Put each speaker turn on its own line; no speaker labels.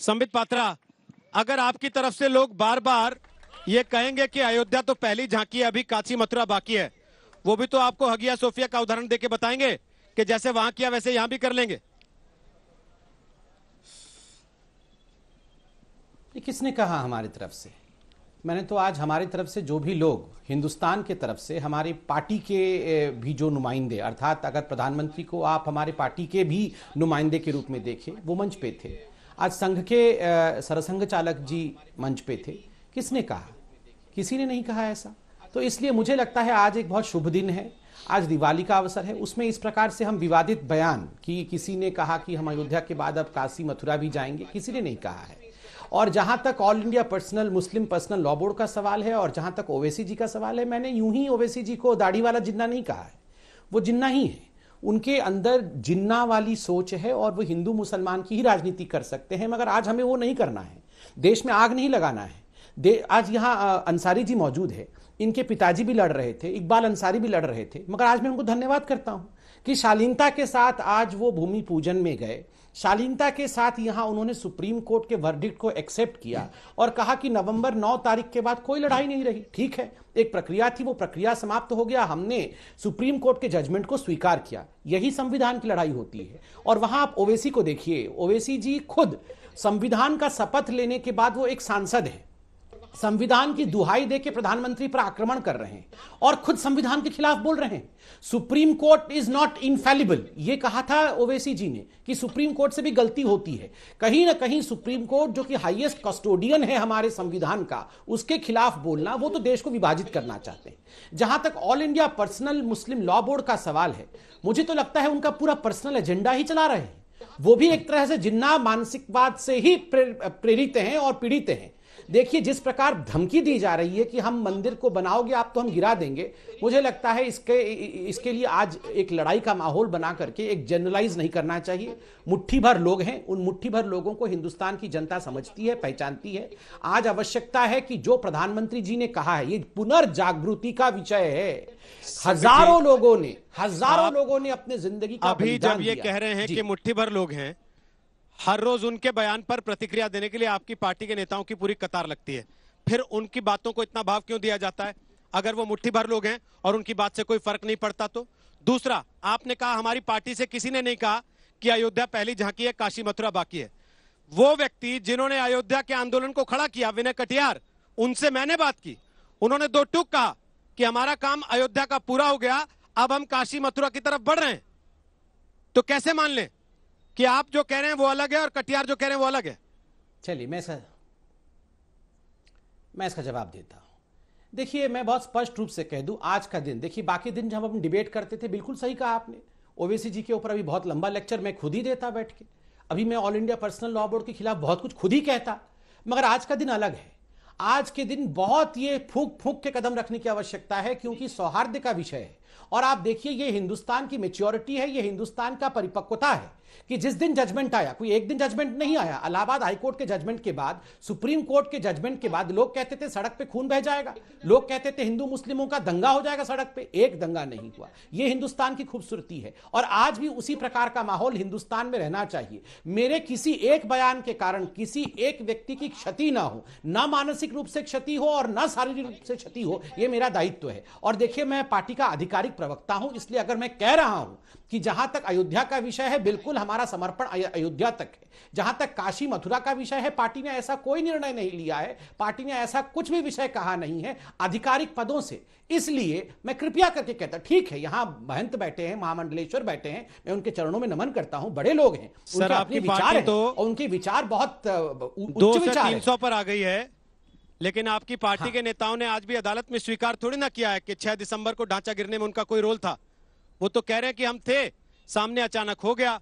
संबित पात्रा अगर आपकी तरफ से लोग बार बार ये कहेंगे कि अयोध्या तो पहली झांकी है अभी काशी मथुरा बाकी है वो भी तो आपको हगिया सोफिया का उदाहरण देके बताएंगे कि जैसे वहां किया वैसे यहां भी कर लेंगे
ये किसने कहा हमारी तरफ से मैंने तो आज हमारी तरफ से जो भी लोग हिंदुस्तान के तरफ से हमारी पार्टी के भी जो नुमाइंदे अर्थात अगर प्रधानमंत्री को आप हमारे पार्टी के भी नुमाइंदे के रूप में देखें वो मंच पे थे आज संघ के सरसंघ चालक जी मंच पे थे किसने कहा किसी ने नहीं कहा ऐसा तो इसलिए मुझे लगता है आज एक बहुत शुभ दिन है आज दिवाली का अवसर है उसमें इस प्रकार से हम विवादित बयान कि किसी ने कहा कि हम अयोध्या के बाद अब काशी मथुरा भी जाएंगे किसी ने नहीं कहा है और जहां तक All India Personal Muslim Personal Law Board का सवाल है और जहां तक ओवैसी जी का सवाल है मैंने यूं ही ओवैसी जी को दाढ़ी वाला जिन्ना नहीं कहा है वो जिन्ना ही है उनके अंदर जिन्ना वाली सोच है और वो हिंदू मुसलमान की ही राजनीति कर सकते हैं मगर आज हमें वो नहीं करना है देश में आग नहीं लगाना है दे आज यहाँ अंसारी जी मौजूद है इनके पिताजी भी लड़ रहे थे इकबाल अंसारी भी लड़ रहे थे मगर आज मैं उनको धन्यवाद करता हूँ कि शालीनता के साथ आज वो भूमि पूजन में गए शालीनता के साथ यहाँ उन्होंने सुप्रीम कोर्ट के वर्डिक्ट को एक्सेप्ट किया और कहा कि नवंबर 9 तारीख के बाद कोई लड़ाई नहीं रही ठीक है एक प्रक्रिया थी वो प्रक्रिया समाप्त हो गया हमने सुप्रीम कोर्ट के जजमेंट को स्वीकार किया यही संविधान की लड़ाई होती है और वहां आप ओवैसी को देखिए ओवैसी जी खुद संविधान का शपथ लेने के बाद वो एक सांसद है संविधान की दुहाई देके प्रधानमंत्री पर आक्रमण कर रहे हैं और खुद संविधान के खिलाफ बोल रहे हैं Supreme Court is not infallible ये कहा था ओवेसी जी ने कि सुप्रीम कोर्ट से भी गलती होती है कहीं ना कहीं सुप्रीम कोर्ट जो कि हाईएस्ट कस्टोडियन है हमारे संविधान का उसके खिलाफ बोलना वो तो देश को विभाजित करना चाहते हैं जहां तक All India Personal Muslim Law Board का सवाल है मुझे तो लगता है उनका पूरा पर्सनल एजेंडा ही चला रहे हैं वो भी एक तरह से जिन्ना मानसिकवाद से ही प्रेरित हैं और पीड़ित हैं देखिए जिस प्रकार धमकी दी जा रही है कि हम मंदिर को बनाओगे आप तो हम गिरा देंगे मुझे लगता है इसके इसके लिए आज एक लड़ाई का माहौल बना करके एक जनरलाइज नहीं करना चाहिए मुट्ठी भर लोग हैं उन मुट्ठी भर लोगों को हिंदुस्तान की जनता समझती है पहचानती है आज आवश्यकता है कि जो प्रधानमंत्री जी ने कहा है ये पुनर्जागृति का विषय है हजारों लोगों ने हजारों लोगों ने अपने जिंदगी का अभी जब ये कह रहे हैं कि
मुट्ठी भर लोग हैं हर रोज उनके बयान पर प्रतिक्रिया देने के लिए आपकी पार्टी के नेताओं की पूरी कतार लगती है फिर उनकी बातों को इतना भाव क्यों दिया जाता है अगर वो मुट्ठी भर लोग हैं और उनकी बात से कोई फर्क नहीं पड़ता तो दूसरा आपने कहा हमारी पार्टी से किसी ने नहीं कहा कि अयोध्या पहली झांकी है काशी मथुरा बाकी है वो व्यक्ति जिन्होंने अयोध्या के आंदोलन को खड़ा किया विनय कटियार उनसे मैंने बात की उन्होंने दो टूक कहा कि हमारा काम अयोध्या का पूरा हो गया अब हम काशी मथुरा की तरफ बढ़ रहे हैं तो कैसे मान लें कि आप जो कह रहे हैं वो अलग है और कटियार जो कह रहे हैं वो अलग है
चलिए मैं इसका मैं इसका जवाब देता हूं देखिए मैं बहुत स्पष्ट रूप से कह दूं आज का दिन देखिए बाकी दिन जब हम डिबेट करते थे बिल्कुल सही कहा आपने ओवीसी जी के ऊपर अभी बहुत लंबा लेक्चर मैं खुद ही देता बैठ के अभी मैं All India Personal Law Board के खिलाफ बहुत कुछ खुद ही कहता मगर आज का दिन अलग है आज के दिन बहुत ये फूक फूक के कदम रखने की आवश्यकता है क्योंकि सौहार्द का विषय है और आप देखिए ये हिंदुस्तान की मेच्योरिटी है ये हिंदुस्तान का परिपक्वता है कि जिस दिन जजमेंट आया कोई एक दिन जजमेंट नहीं आया अलाहाबाद हाईकोर्ट के जजमेंट के बाद सुप्रीम कोर्ट के जजमेंट के बाद लोग कहते थे सड़क पे खून बह जाएगा लोग कहते थे हिंदू मुस्लिमों का दंगा हो जाएगा सड़क पे एक दंगा नहीं हुआ यह हिंदुस्तान की खूबसूरती है और आज भी उसी प्रकार का माहौल हिंदुस्तान में रहना चाहिए मेरे किसी एक बयान के कारण किसी एक व्यक्ति की क्षति ना हो ना मानसिक रूप से क्षति हो और ना शारीरिक रूप से क्षति हो यह मेरा दायित्व है और देखिए मैं पार्टी का आधिकारिक प्रवक्ता हूं इसलिए अगर मैं कह रहा हूं कि जहां तक अयोध्या का विषय है बिल्कुल हमारा समर्पण अयोध्या तक है जहां तक काशी मथुरा का विषय है पार्टी ने ऐसा कोई निर्णय नहीं लिया है पार्टी ने ऐसा कुछ भी विषय कहा नहीं है आधिकारिक पदों से इसलिए मैं कृपया करके कहता ठीक है यहाँ महंत बैठे हैं महामंडलेश्वर बैठे हैं मैं उनके चरणों में नमन करता हूं बड़े लोग हैं उनके अपने विचार तो और उनके विचार बहुत दो तीन
सौ पर आ गई है लेकिन आपकी पार्टी हाँ। के नेताओं ने आज भी अदालत में स्वीकार थोड़ी ना किया है कि 6 दिसंबर को ढांचा गिरने में उनका कोई रोल था वो तो कह रहे हैं कि हम थे सामने अचानक हो गया